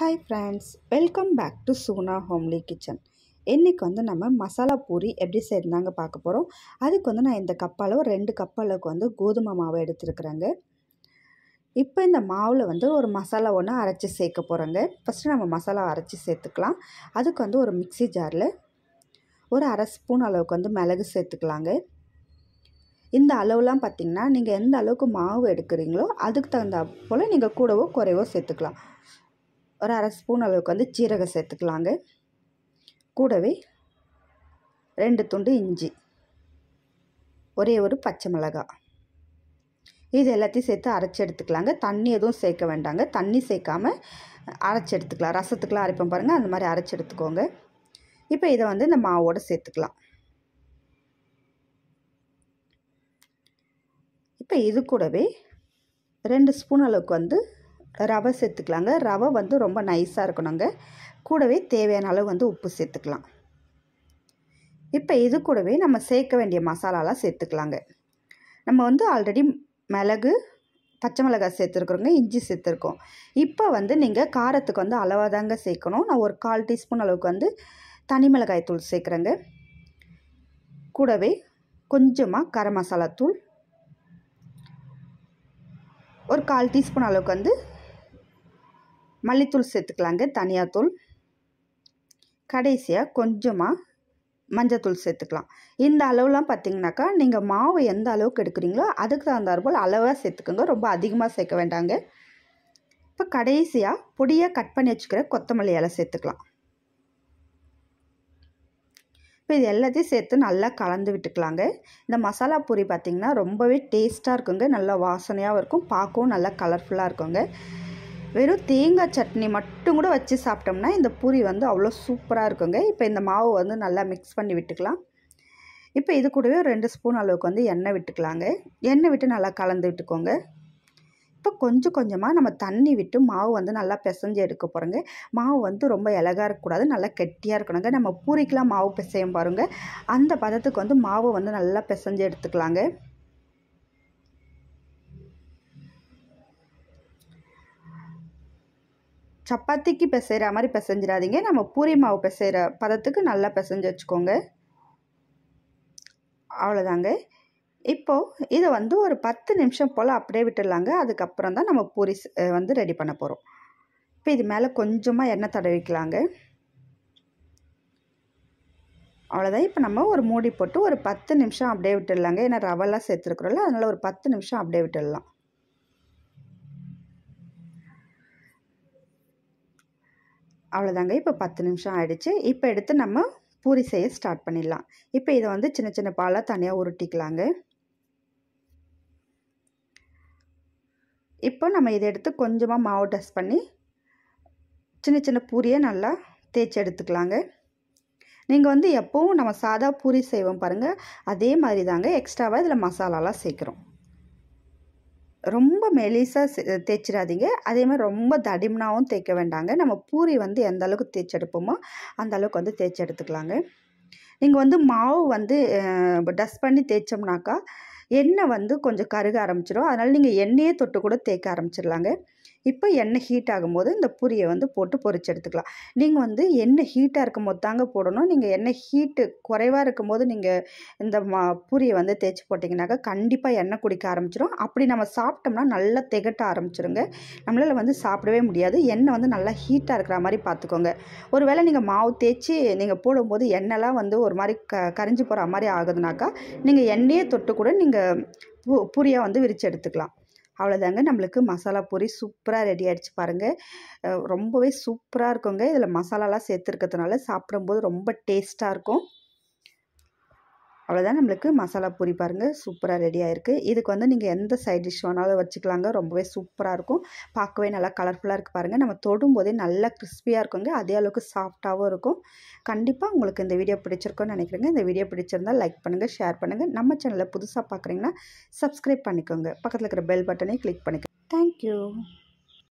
hi friends welcome back to Suna homely kitchen இன்றைக்கி வந்து நம்ம மசாலா பூரி எப்படி செய்யறாங்க பார்க்க போகிறோம் அதுக்கு வந்து நான் இந்த கப்பளவு ரெண்டு கப்பளவுக்கு வந்து கோதுமை மாவு எடுத்துருக்குறேங்க இப்போ இந்த மாவில் வந்து ஒரு மசாலா ஒன்று அரைச்சி சேர்க்க போகிறோங்க ஃபஸ்ட்டு நம்ம மசாலா அரைச்சி சேர்த்துக்கலாம் அதுக்கு வந்து ஒரு மிக்சி ஜாரில் ஒரு அரை ஸ்பூன் அளவுக்கு வந்து மிளகு சேர்த்துக்கலாங்க இந்த அளவுலாம் பார்த்திங்கன்னா நீங்கள் எந்த அளவுக்கு மாவு எடுக்கிறீங்களோ அதுக்கு தகுந்த போல் நீங்கள் கூடவோ குறைவோ சேர்த்துக்கலாம் ஒரு அரை ஸ்பூன் அளவுக்கு வந்து சீரகம் சேர்த்துக்கலாங்க கூடவே ரெண்டு துண்டு இஞ்சி ஒரே ஒரு பச்சை மிளகாய் இது எல்லாத்தையும் சேர்த்து அரைச்சி எடுத்துக்கலாங்க தண்ணி எதுவும் சேர்க்க வேண்டாங்க தண்ணி சேர்க்காம அரைச்சி எடுத்துக்கலாம் ரசத்துக்கெலாம் அரைப்போம் பாருங்கள் அந்த மாதிரி அரைச்சி எடுத்துக்கோங்க இப்போ இதை வந்து இந்த மாவோடு சேர்த்துக்கலாம் இப்போ இது கூடவே ரெண்டு ஸ்பூன் அளவுக்கு வந்து ரவை சேர்த்துக்கலாங்க ரவை வந்து ரொம்ப நைஸாக இருக்கணுங்க கூடவே தேவையான அளவு வந்து உப்பு சேர்த்துக்கலாம் இப்போ இது கூடவே நம்ம சேர்க்க வேண்டிய மசாலாலாம் சேர்த்துக்கலாங்க நம்ம வந்து ஆல்ரெடி மிளகு பச்சை மிளகாய் சேர்த்துருக்குறோங்க இஞ்சி சேர்த்துருக்கோம் இப்போ வந்து நீங்கள் காரத்துக்கு வந்து அளவாக தாங்க சேர்க்கணும் நான் ஒரு கால் டீஸ்பூன் அளவுக்கு வந்து தனி மிளகாய் தூள் சேர்க்குறேங்க கூடவே கொஞ்சமாக கரம் மசாலா தூள் ஒரு கால் டீஸ்பூன் அளவுக்கு வந்து மல்லித்தூள் சேர்த்துக்கலாங்க தனியாத்தூள் கடைசியாக கொஞ்சமாக மஞ்சத்தூள் சேர்த்துக்கலாம் இந்த அளவுலாம் பார்த்திங்கனாக்கா நீங்கள் மாவு எந்த அளவுக்கு எடுக்கிறீங்களோ அதுக்கு தகுந்தாற்போல் அளவாக சேர்த்துக்கோங்க ரொம்ப அதிகமாக சேர்க்க வேண்டாங்க இப்போ கடைசியாக பொடியாக கட் பண்ணி வச்சுக்கிற கொத்தமல்லி இலை சேர்த்துக்கலாம் இப்போ இது எல்லாத்தையும் சேர்த்து நல்லா கலந்து விட்டுக்கலாங்க இந்த மசாலா பூரி பார்த்திங்கன்னா ரொம்பவே டேஸ்ட்டாக இருக்குங்க நல்லா வாசனையாகவும் இருக்கும் பார்க்கவும் நல்லா கலர்ஃபுல்லாக இருக்குங்க வெறும் தேங்காய் சட்னி மட்டும் கூட வச்சு சாப்பிட்டோம்னா இந்த பூரி வந்து அவ்வளோ சூப்பராக இருக்குங்க இப்போ இந்த மாவு வந்து நல்லா மிக்ஸ் பண்ணி விட்டுக்கலாம் இப்போ இது கூடவே ஒரு ரெண்டு ஸ்பூன் அளவுக்கு வந்து எண்ணெய் விட்டுக்கலாங்க எண்ணெய் விட்டு நல்லா கலந்து விட்டுக்கோங்க இப்போ கொஞ்சம் கொஞ்சமாக நம்ம தண்ணி விட்டு மாவு வந்து நல்லா பிசைஞ்சு எடுக்க போகிறோங்க மாவு வந்து ரொம்ப இலகாக இருக்கக்கூடாது நல்லா கெட்டியாக இருக்கணுங்க நம்ம பூரிக்கெலாம் மாவு பிசையும் பாருங்கள் அந்த பதத்துக்கு வந்து மாவு வந்து நல்லா பிசைஞ்சு எடுத்துக்கலாங்க சப்பாத்திக்கு பிசைகிற மாதிரி பிசைஞ்சிடாதீங்க நம்ம பூரி மாவு பிசைகிற பதத்துக்கு நல்லா பிசைஞ்சு வச்சுக்கோங்க அவ்வளோதாங்க இப்போது இதை வந்து ஒரு பத்து நிமிஷம் போல் அப்படியே விட்டுடலாங்க அதுக்கப்புறம் தான் நம்ம பூரி வந்து ரெடி பண்ண போகிறோம் இப்போ இது மேலே கொஞ்சமாக எண்ணெய் தடவிக்கலாங்க அவ்வளோதான் இப்போ நம்ம ஒரு மூடி போட்டு ஒரு பத்து நிமிஷம் அப்படியே விட்டுடலாங்க ஏன்னா ரவெல்லாம் சேர்த்துருக்குறோம்ல அதனால் ஒரு பத்து நிமிஷம் அப்படியே விட்டுடலாம் அவ்வளோதாங்க இப்போ பத்து நிமிஷம் ஆகிடுச்சு இப்போ எடுத்து நம்ம பூரி செய்ய ஸ்டார்ட் பண்ணிடலாம் இப்போ இதை வந்து சின்ன சின்ன பாலாக தனியாக உருட்டிக்கலாங்க இப்போ நம்ம இதை எடுத்து கொஞ்சமாக மாவு டஸ்ட் பண்ணி சின்ன சின்ன பூரியை நல்லா தேய்ச்சி எடுத்துக்கலாங்க நீங்கள் வந்து எப்போவும் நம்ம சாதா பூரி செய்வோம் பாருங்கள் அதே மாதிரி தாங்க எக்ஸ்ட்ராவாக இதில் மசாலாலாம் சேர்க்குறோம் ரொம்ப மெலிசாக தேய்ச்சிடாதீங்க அதே மாதிரி ரொம்ப தடிமனாகவும் தேய்க்க வேண்டாங்க நம்ம பூரி வந்து எந்த அளவுக்கு தேய்ச்செடுப்போமோ அந்த அளவுக்கு வந்து தேய்ச்சி எடுத்துக்கலாங்க நீங்கள் வந்து மாவு வந்து டஸ்ட் பண்ணி தேய்ச்சோம்னாக்கா எண்ணெய் வந்து கொஞ்சம் கருக ஆரம்பிச்சிடும் அதனால் நீங்கள் எண்ணெயே தொட்டு கூட தேய்க்க ஆரம்பிச்சிடலாங்க இப்போ எண்ணெய் ஹீட் ஆகும்போது இந்த பூரியை வந்து போட்டு பொறிச்சு எடுத்துக்கலாம் நீங்கள் வந்து எண்ணெய் ஹீட்டாக இருக்கும் போது தாங்க போடணும் நீங்கள் எண்ணெய் ஹீட்டு குறைவாக இருக்கும்போது நீங்கள் இந்த மா பூரியை வந்து தேய்ச்சி போட்டிங்கனாக்கா கண்டிப்பாக எண்ணெய் குடிக்க ஆரம்பிச்சிடும் அப்படி நம்ம சாப்பிட்டோம்னா நல்லா திகட்ட ஆரம்பிச்சிருங்க நம்மளால் வந்து சாப்பிடவே முடியாது எண்ணெய் வந்து நல்லா ஹீட்டாக இருக்கிற மாதிரி பார்த்துக்கோங்க ஒரு வேளை நீங்கள் மாவு தேய்ச்சி நீங்கள் போடும்போது எண்ணெய்லாம் வந்து ஒரு மாதிரி க கரிஞ்சு போகிற மாதிரி ஆகுதுனாக்கா நீங்கள் எண்ணெயே தொட்டு கூட நீங்கள் பூ பூரியாக வந்து விரித்து எடுத்துக்கலாம் அவ்வளோதாங்க நம்மளுக்கு மசாலா பூரி சூப்பராக ரெடி ஆகிடுச்சு பாருங்கள் ரொம்பவே சூப்பராக இருக்குங்க இதில் மசாலாலாம் சேர்த்துருக்கிறதுனால சாப்பிடும்போது ரொம்ப டேஸ்ட்டாக இருக்கும் அவ்வளோதான் நம்மளுக்கு மசாலா பூரி பாருங்கள் சூப்பராக ரெடியாக இருக்குது இதுக்கு வந்து நீங்கள் எந்த சைட் டிஷ் வேணாலும் வச்சுக்கலாங்க ரொம்பவே சூப்பராக இருக்கும் பார்க்கவே நல்லா கலர்ஃபுல்லாக இருக்குது பாருங்கள் நம்ம தொடும்போதே நல்லா கிறிஸ்பியாக இருக்குங்க அதே அளவுக்கு சாஃப்டாகவும் இருக்கும் கண்டிப்பாக உங்களுக்கு இந்த வீடியோ பிடிச்சிருக்கோம்னு நினைக்கிறேங்க இந்த வீடியோ பிடிச்சிருந்தால் லைக் பண்ணுங்கள் ஷேர் பண்ணுங்கள் நம்ம சேனலில் புதுசாக பார்க்குறீங்கன்னா சப்ஸ்கிரைப் பண்ணிக்கோங்க பக்கத்தில் இருக்கிற பெல் பட்டனை கிளிக் பண்ணிக்கோங்க தேங்க்யூ